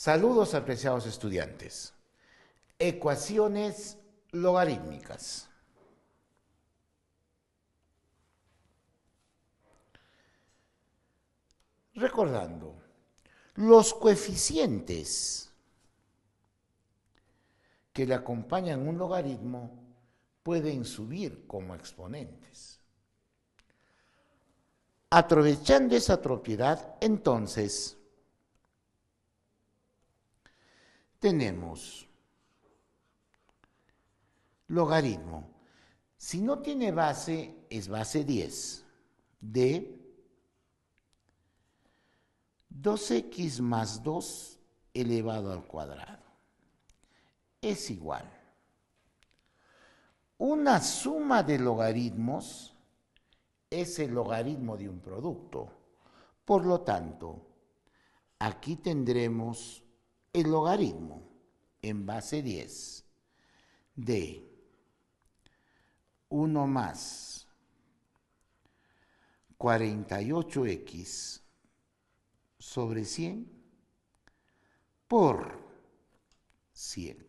Saludos apreciados estudiantes. Ecuaciones logarítmicas. Recordando, los coeficientes que le acompañan un logaritmo pueden subir como exponentes. Aprovechando esa propiedad, entonces, tenemos logaritmo. Si no tiene base, es base 10 de 2x más 2 elevado al cuadrado. Es igual. Una suma de logaritmos es el logaritmo de un producto. Por lo tanto, aquí tendremos el logaritmo en base 10 de 1 más 48x sobre 100 por 100.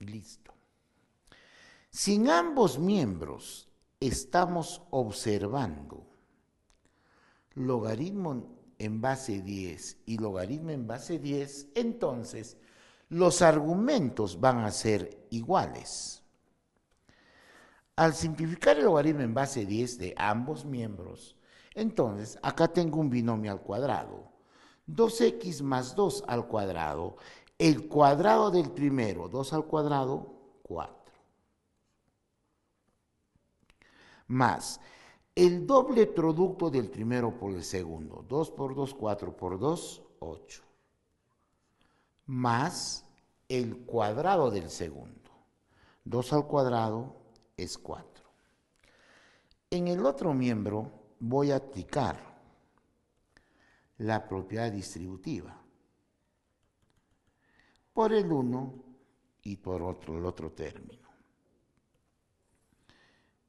Listo. Sin ambos miembros estamos observando logaritmo en base 10 y logaritmo en base 10, entonces los argumentos van a ser iguales. Al simplificar el logaritmo en base 10 de ambos miembros, entonces acá tengo un binomio al cuadrado. 2x más 2 al cuadrado, el cuadrado del primero, 2 al cuadrado, 4. Más el doble producto del primero por el segundo. 2 por 2, 4 por 2, 8. Más el cuadrado del segundo. 2 al cuadrado es 4. En el otro miembro voy a aplicar la propiedad distributiva por el 1 y por otro, el otro término.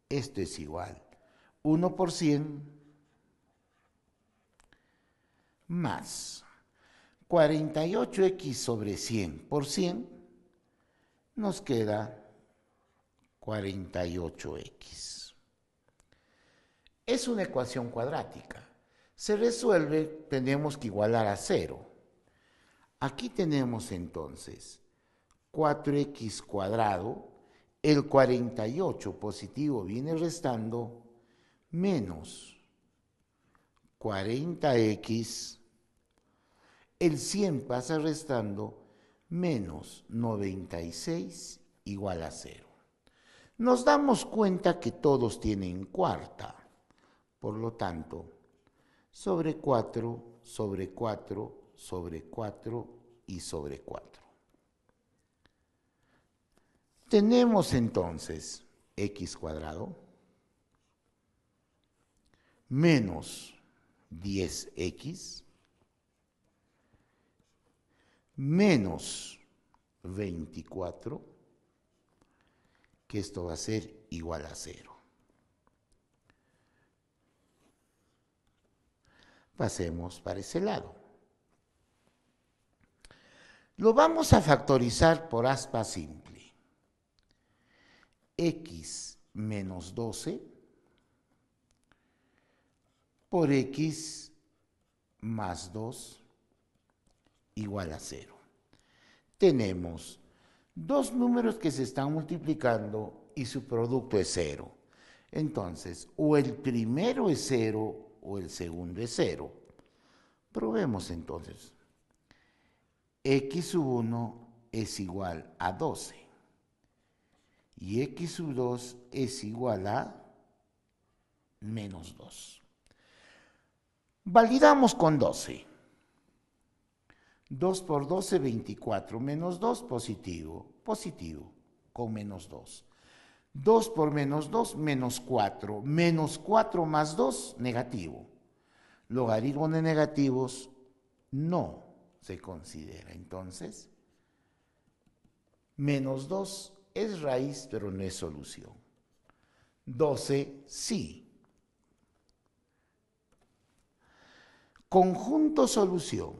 Esto es igual 1 por 100 más 48x sobre 100 por 100 nos queda 48x. Es una ecuación cuadrática. Se resuelve, tenemos que igualar a 0. Aquí tenemos entonces 4x cuadrado, el 48 positivo viene restando menos 40x, el 100 pasa restando menos 96 igual a 0. Nos damos cuenta que todos tienen cuarta, por lo tanto, sobre 4, sobre 4, sobre 4 y sobre 4. Tenemos entonces x cuadrado menos 10x menos 24, que esto va a ser igual a 0. Pasemos para ese lado. Lo vamos a factorizar por aspa simple. x menos 12 por x más 2 igual a 0. Tenemos dos números que se están multiplicando y su producto es 0. Entonces, o el primero es 0 o el segundo es 0. Probemos entonces. x sub 1 es igual a 12 y x sub 2 es igual a menos 2. Validamos con 12. 2 por 12, 24. Menos 2, positivo. Positivo, con menos 2. 2 por menos 2, menos 4. Menos 4 más 2, negativo. Logaritmo de negativos no se considera. Entonces, menos 2 es raíz, pero no es solución. 12, sí. Conjunto solución.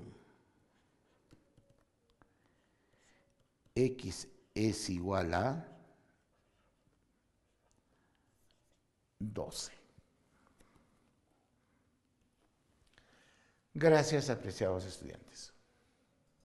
X es igual a 12. Gracias, apreciados estudiantes.